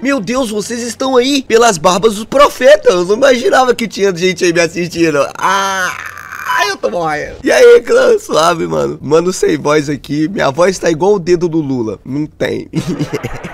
Meu Deus, vocês estão aí pelas barbas dos profetas. Eu não imaginava que tinha gente aí me assistindo. Ah! Ai, eu tô morrendo. E aí, clã? Suave, mano. Mano sem voz aqui. Minha voz tá igual o dedo do Lula. Não tem.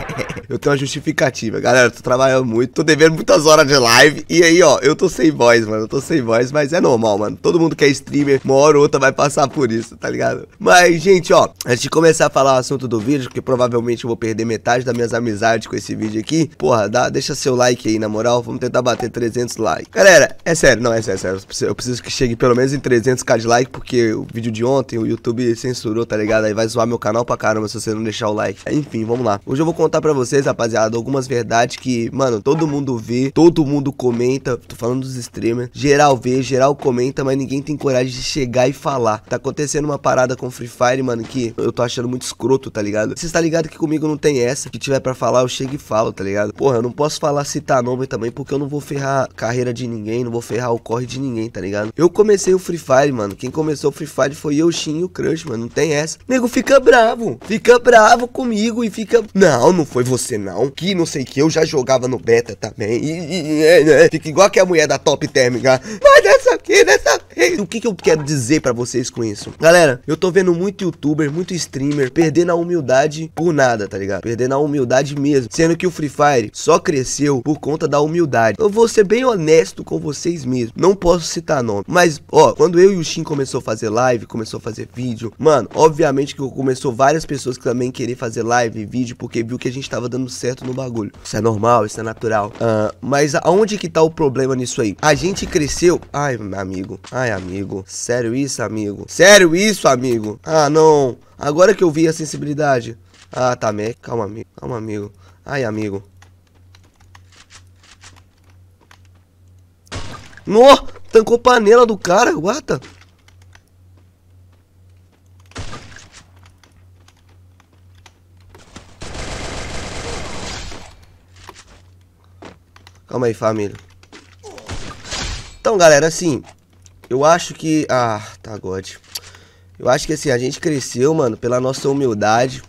eu tenho uma justificativa. Galera, eu tô trabalhando muito, tô devendo muitas horas de live. E aí, ó, eu tô sem voz, mano. Eu tô sem voz, mas é normal, mano. Todo mundo que é streamer, uma hora ou outra vai passar por isso, tá ligado? Mas, gente, ó, antes de começar a falar o assunto do vídeo, porque provavelmente eu vou perder metade das minhas amizades com esse vídeo aqui, porra, dá, deixa seu like aí, na moral. Vamos tentar bater 300 likes. Galera, é sério, não, é sério, é sério. Eu preciso que chegue pelo menos em 300k de like, porque o vídeo de ontem o YouTube censurou, tá ligado? Aí vai zoar meu canal pra caramba se você não deixar o like. Enfim, vamos lá. Hoje eu vou contar pra vocês rapaziada? Algumas verdades que, mano, todo mundo vê, todo mundo comenta. Tô falando dos streamers. Geral vê, geral comenta, mas ninguém tem coragem de chegar e falar. Tá acontecendo uma parada com Free Fire, mano, que eu tô achando muito escroto, tá ligado? Vocês tá ligado que comigo não tem essa. Que tiver para falar, eu chego e falo, tá ligado? Porra, eu não posso falar citar tá nome também, porque eu não vou ferrar carreira de ninguém, não vou ferrar o corre de ninguém, tá ligado? Eu comecei o Free Fire, mano. Quem começou o Free Fire foi eu, Shin e o Crush, mano. Não tem essa. Nego, fica bravo. Fica bravo comigo e fica. Não, não foi você você não, que não sei que, eu já jogava no beta também. E, e, e é, né, fica igual que a mulher da Top Term, vai né? nessa aqui, nessa o que, que eu quero dizer para vocês com isso? Galera, eu tô vendo muito youtuber, muito streamer perdendo a humildade por nada, tá ligado? Perdendo a humildade mesmo. Sendo que o Free Fire só cresceu por conta da humildade. Eu vou ser bem honesto com vocês mesmo. Não posso citar nome. Mas, ó, quando eu e o Shin começou a fazer live, começou a fazer vídeo, mano, obviamente que começou várias pessoas que também querer fazer live e vídeo porque viu que a gente tava dando certo no bagulho. Isso é normal, isso é natural. Uh, mas aonde que tá o problema nisso aí? A gente cresceu. Ai, meu amigo. Ai, Ai, amigo. Sério isso, amigo? Sério isso, amigo? Ah, não. Agora que eu vi a sensibilidade. Ah, tá, me... Calma, amigo. Calma, amigo. Ai, amigo. No! Tancou panela do cara, guata. Calma aí, família. Então, galera, assim, eu acho que. Ah, tá, God. Eu acho que assim, a gente cresceu, mano, pela nossa humildade.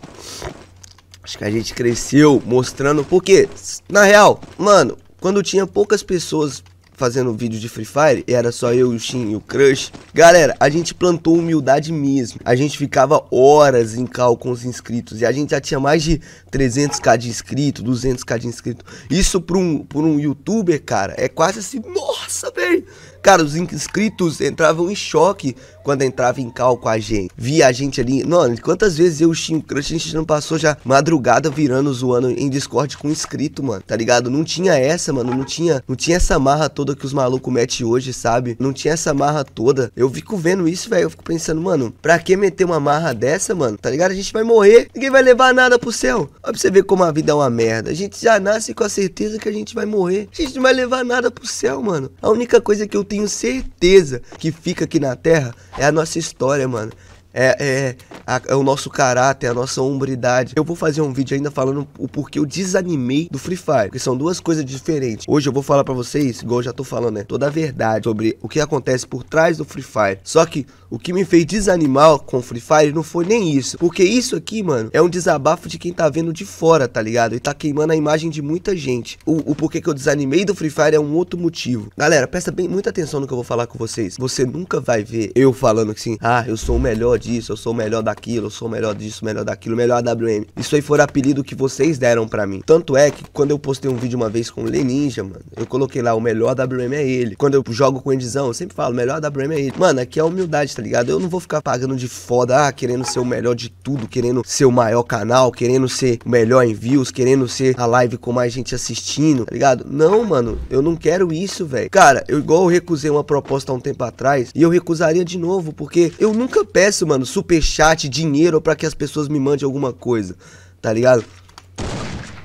Acho que a gente cresceu mostrando. Porque, na real, mano, quando tinha poucas pessoas fazendo vídeo de Free Fire, era só eu, o Shin e o Crush. Galera, a gente plantou humildade mesmo. A gente ficava horas em cal com os inscritos. E a gente já tinha mais de 300k de inscrito, 200k de inscrito. Isso pra um, pra um youtuber, cara, é quase assim, nossa, velho. Cara, os inscritos entravam em choque quando entrava em cal com a gente. Via a gente ali. Mano, quantas vezes eu tinha crush, a gente não passou já madrugada virando, zoando em Discord com inscrito, mano. Tá ligado? Não tinha essa, mano. Não tinha, não tinha essa marra toda que os malucos metem hoje, sabe? Não tinha essa marra toda. Eu fico vendo isso, velho. Eu fico pensando, mano, pra que meter uma marra dessa, mano? Tá ligado? A gente vai morrer. Ninguém vai levar nada pro céu. Olha pra você ver como a vida é uma merda. A gente já nasce com a certeza que a gente vai morrer. A gente não vai levar nada pro céu, mano. A única coisa que eu tenho tenho certeza que fica aqui na Terra é a nossa história, mano é, é a, é o nosso caráter, a nossa hombridade. Eu vou fazer um vídeo ainda falando o porquê eu desanimei do Free Fire, porque são duas coisas diferentes. Hoje eu vou falar para vocês, igual eu já tô falando, né, toda a verdade sobre o que acontece por trás do Free Fire. Só que o que me fez desanimar com o Free Fire não foi nem isso, porque isso aqui, mano, é um desabafo de quem tá vendo de fora, tá ligado? E tá queimando a imagem de muita gente. O, o porquê que eu desanimei do Free Fire é um outro motivo. Galera, presta bem muita atenção no que eu vou falar com vocês. Você nunca vai ver eu falando assim: "Ah, eu sou o melhor disso, eu sou o melhor daquilo, eu sou o melhor disso, melhor daquilo, melhor AWM. Isso aí foi apelido que vocês deram para mim. Tanto é que quando eu postei um vídeo uma vez com o Leninja, mano, eu coloquei lá, o melhor AWM é ele. Quando eu jogo com o Endizão, eu sempre falo, o melhor AWM é ele. Mano, aqui é humildade, tá ligado? Eu não vou ficar pagando de foda, ah, querendo ser o melhor de tudo, querendo ser o maior canal, querendo ser o melhor em views, querendo ser a live com mais gente assistindo, tá ligado? Não, mano, eu não quero isso, velho. Cara, eu igual eu recusei uma proposta há um tempo atrás e eu recusaria de novo, porque eu nunca peço, mano mano, superchat, dinheiro para que as pessoas me mandem alguma coisa, tá ligado?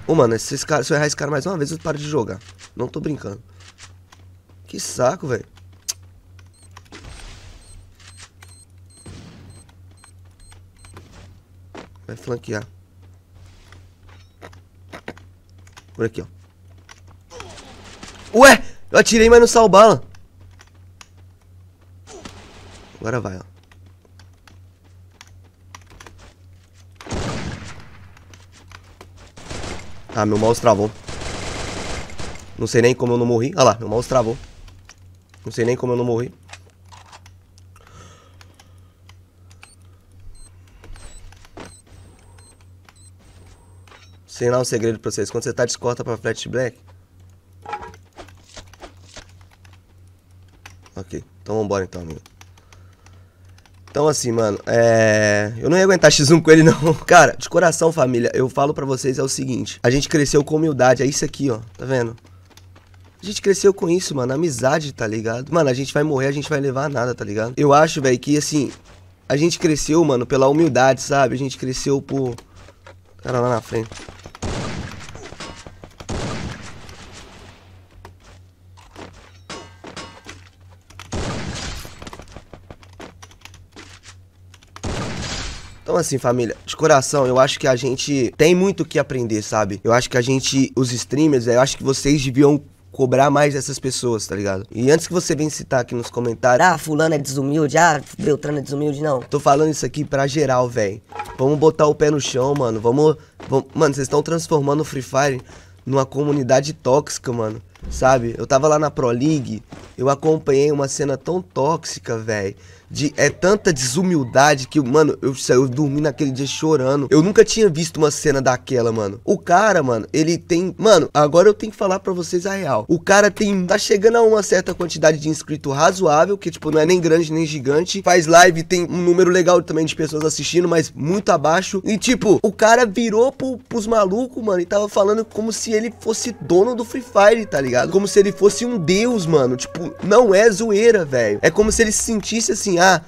Ô, mano, se, esse cara, se eu errar esse cara mais uma vez, eu paro de jogar. Não tô brincando. Que saco, velho. Vai flanquear. Por aqui, ó. Ué! Eu atirei, mas não salvou bala. Agora vai, ó. Ah, meu mouse travou. Não sei nem como eu não morri. Ah lá, meu mouse travou. Não sei nem como eu não morri. Sei lá um segredo pra vocês. Quando você tá, descorta pra flat black. Ok. Então vambora então, amigo. Então, assim, mano, é. Eu não ia aguentar X1 com ele, não. Cara, de coração, família, eu falo pra vocês é o seguinte: a gente cresceu com humildade, é isso aqui, ó. Tá vendo? A gente cresceu com isso, mano. Amizade, tá ligado? Mano, a gente vai morrer, a gente vai levar nada, tá ligado? Eu acho, velho, que assim. A gente cresceu, mano, pela humildade, sabe? A gente cresceu por. Cara lá na frente. assim, família, de coração, eu acho que a gente tem muito o que aprender, sabe? Eu acho que a gente, os streamers, eu acho que vocês deviam cobrar mais dessas pessoas, tá ligado? E antes que você venha citar aqui nos comentários, ah, fulano é desumilde, ah, Beltrano é desumilde, não. Tô falando isso aqui pra geral, velho. Vamos botar o pé no chão, mano. Vamos, vamos... mano, vocês estão transformando o Free Fire numa comunidade tóxica, mano. Sabe? Eu tava lá na Pro League, eu acompanhei uma cena tão tóxica, velho de é tanta desumildade que, mano, eu, eu dormi naquele dia chorando. Eu nunca tinha visto uma cena daquela, mano. O cara, mano, ele tem, mano, agora eu tenho que falar para vocês a real. O cara tem tá chegando a uma certa quantidade de inscrito razoável, que tipo não é nem grande nem gigante. Faz live, tem um número legal também de pessoas assistindo, mas muito abaixo. E tipo, o cara virou pro, pros malucos, mano, e tava falando como se ele fosse dono do Free Fire, tá ligado? Como se ele fosse um deus, mano. Tipo, não é zoeira, velho. É como se ele se sentisse assim, ganhar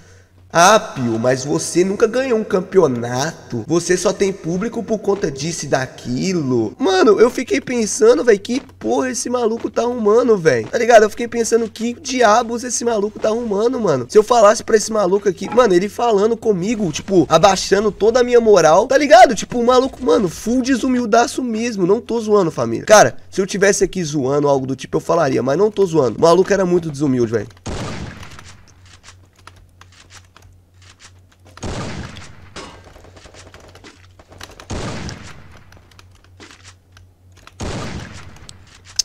ah, Pio, mas você nunca ganhou um campeonato. Você só tem público por conta disso e daquilo. Mano, eu fiquei pensando, velho, que porra esse maluco tá arrumando, velho. Tá ligado? Eu fiquei pensando que diabos esse maluco tá arrumando, mano. Se eu falasse pra esse maluco aqui, mano, ele falando comigo, tipo, abaixando toda a minha moral, tá ligado? Tipo, o maluco, mano, full desumildaço mesmo. Não tô zoando, família. Cara, se eu tivesse aqui zoando algo do tipo, eu falaria, mas não tô zoando. O maluco era muito desumilde, velho.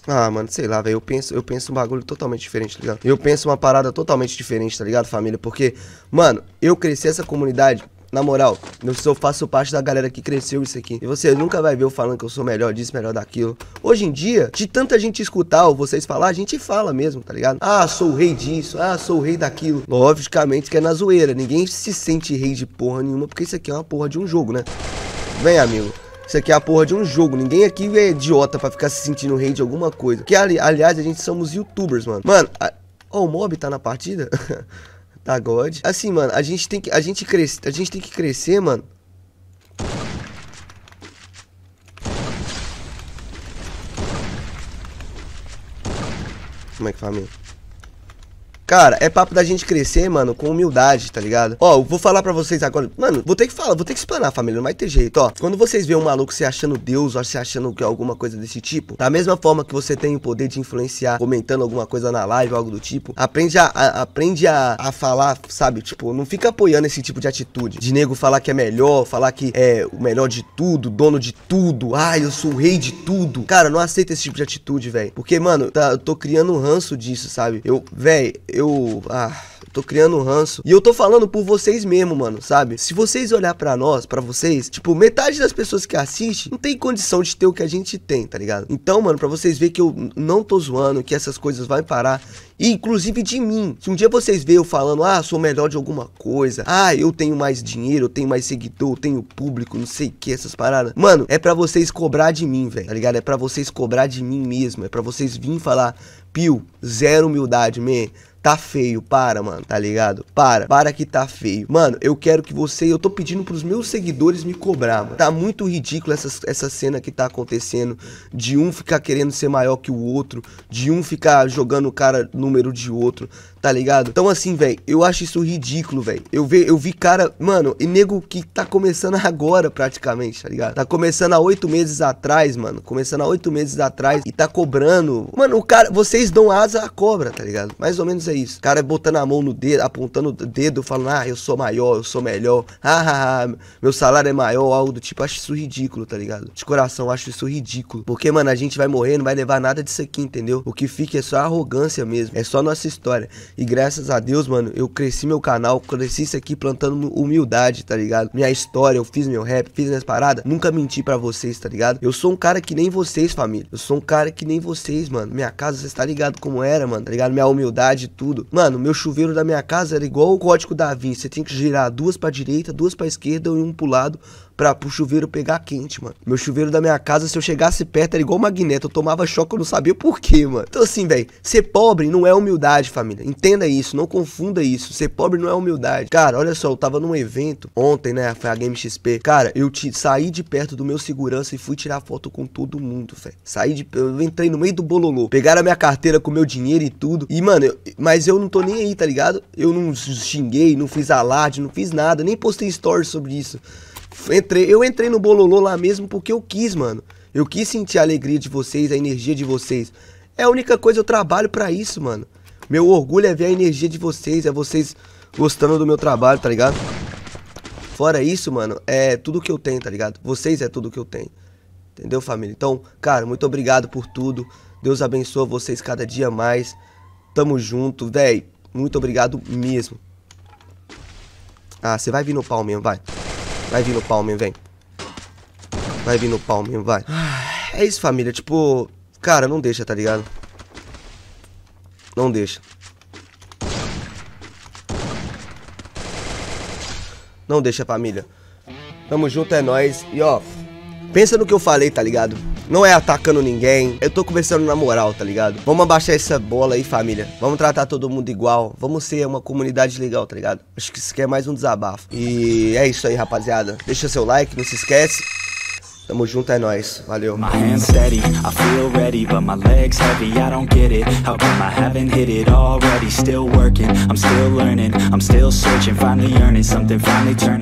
Ah, mano, sei lá, velho. Eu penso, eu penso um bagulho totalmente diferente, tá ligado? Eu penso uma parada totalmente diferente, tá ligado, família? Porque, mano, eu cresci essa comunidade na moral, eu sou, faço parte da galera que cresceu isso aqui. E você nunca vai ver eu falando que eu sou melhor disso, melhor daquilo. Hoje em dia, de tanta gente escutar ou vocês falar, a gente fala mesmo, tá ligado? Ah, sou o rei disso, ah, sou o rei daquilo. Logicamente que é na zoeira. Ninguém se sente rei de porra nenhuma, porque isso aqui é uma porra de um jogo, né? Vem, amigo. Isso aqui é a porra de um jogo. Ninguém aqui é idiota pra ficar se sentindo rei de alguma coisa. Que, ali, aliás, a gente somos youtubers, mano. Mano, a... oh, o mob tá na partida? tá God. Assim, mano, a gente tem que. A gente cresce. A gente tem que crescer, mano. Como é que faz mesmo? Cara, é papo da gente crescer, mano, com humildade, tá ligado? Ó, vou falar para vocês agora. Mano, vou ter que falar, vou ter que explanar, família. Não vai ter jeito, ó. Quando vocês veem um maluco se achando Deus ou se achando que é alguma coisa desse tipo, da mesma forma que você tem o poder de influenciar comentando alguma coisa na live ou algo do tipo, aprende a, a aprende a, a falar, sabe? Tipo, não fica apoiando esse tipo de atitude. De nego falar que é melhor, falar que é o melhor de tudo, dono de tudo. Ai, ah, eu sou o rei de tudo. Cara, não aceita esse tipo de atitude, velho. Porque, mano, tá, eu tô criando um ranço disso, sabe? Eu, velho eu. Ah, tô criando um ranço. E eu tô falando por vocês mesmo, mano, sabe? Se vocês olhar para nós, para vocês, tipo, metade das pessoas que assiste não tem condição de ter o que a gente tem, tá ligado? Então, mano, para vocês ver que eu não tô zoando, que essas coisas vão parar. E, inclusive de mim. Se um dia vocês veem eu falando, ah, sou melhor de alguma coisa, ah, eu tenho mais dinheiro, eu tenho mais seguidor, eu tenho público, não sei o que, essas paradas. Mano, é para vocês cobrar de mim, velho, tá ligado? É para vocês cobrar de mim mesmo. É para vocês virem falar, Pio, zero humildade, man Tá feio, para, mano, tá ligado? Para, para que tá feio. Mano, eu quero que você, eu tô pedindo pros meus seguidores me cobrar, mano. Tá muito ridículo essa, essa cena que tá acontecendo de um ficar querendo ser maior que o outro, de um ficar jogando o cara número de outro, tá ligado? Então assim, velho, eu acho isso ridículo, velho. Eu vi, eu vi cara, mano, e nego que tá começando agora praticamente, tá ligado? Tá começando há oito meses atrás, mano. Começando há oito meses atrás e tá cobrando. Mano, o cara, vocês dão asa à cobra, tá ligado? Mais ou menos é isso. O cara botando a mão no dedo, apontando o dedo, falando, ah, eu sou maior, eu sou melhor, ah, ah, ah meu salário é maior, algo do tipo. Acho isso ridículo, tá ligado? De coração, acho isso ridículo. Porque, mano, a gente vai morrer, não vai levar nada disso aqui, entendeu? O que fica é só arrogância mesmo, é só nossa história. E graças a Deus, mano, eu cresci meu canal, cresci isso aqui plantando humildade, tá ligado? Minha história, eu fiz meu rap, fiz minhas paradas, nunca menti para vocês, tá ligado? Eu sou um cara que nem vocês, família. Eu sou um cara que nem vocês, mano. Minha casa, você tá ligado como era, mano, tá ligado? Minha humildade, tudo tudo. Mano, meu chuveiro da minha casa era igual o código da Vinci. Você tinha que girar duas pra direita, duas pra esquerda e um pro lado pra, pro chuveiro pegar quente, mano. Meu chuveiro da minha casa, se eu chegasse perto, era igual magneto. Eu tomava choque, eu não sabia porquê, mano. Então, assim, velho, ser pobre não é humildade, família. Entenda isso, não confunda isso. Ser pobre não é humildade. Cara, olha só, eu tava num evento ontem, né? Foi a Game XP. Cara, eu te, saí de perto do meu segurança e fui tirar foto com todo mundo, velho. Saí de. Eu entrei no meio do bololô. Pegaram a minha carteira com meu dinheiro e tudo. E, mano, eu, mas eu não tô nem aí, tá ligado? Eu não xinguei, não fiz alarde, não fiz nada. Nem postei stories sobre isso entrei, eu entrei no bololô lá mesmo porque eu quis, mano. Eu quis sentir a alegria de vocês, a energia de vocês. É a única coisa, eu trabalho para isso, mano. Meu orgulho é ver a energia de vocês, é vocês gostando do meu trabalho, tá ligado? Fora isso, mano, é tudo que eu tenho, tá ligado? Vocês é tudo que eu tenho. Entendeu, família? Então, cara, muito obrigado por tudo. Deus abençoa vocês cada dia mais. Tamo junto, véi. Muito obrigado mesmo. Ah, você vai vir no pau mesmo, vai. Vai vir no palme, vem. Vai vir no palme, vai. É isso, família. Tipo, cara, não deixa, tá ligado? Não deixa. Não deixa, família. Tamo junto, é nóis. E ó, pensa no que eu falei, tá ligado? Não é atacando ninguém. Eu tô conversando na moral, tá ligado? Vamos abaixar essa bola aí, família. Vamos tratar todo mundo igual. Vamos ser uma comunidade legal, tá ligado? Acho que isso aqui é mais um desabafo. E é isso aí, rapaziada. Deixa seu like, não se esquece. Tamo junto, é nóis. Valeu. My hands steady, I feel ready, but my legs heavy, I don't get it. How come I haven't hit it already? Still working, I'm still learning, I'm still searching, finally earning something, finally turning.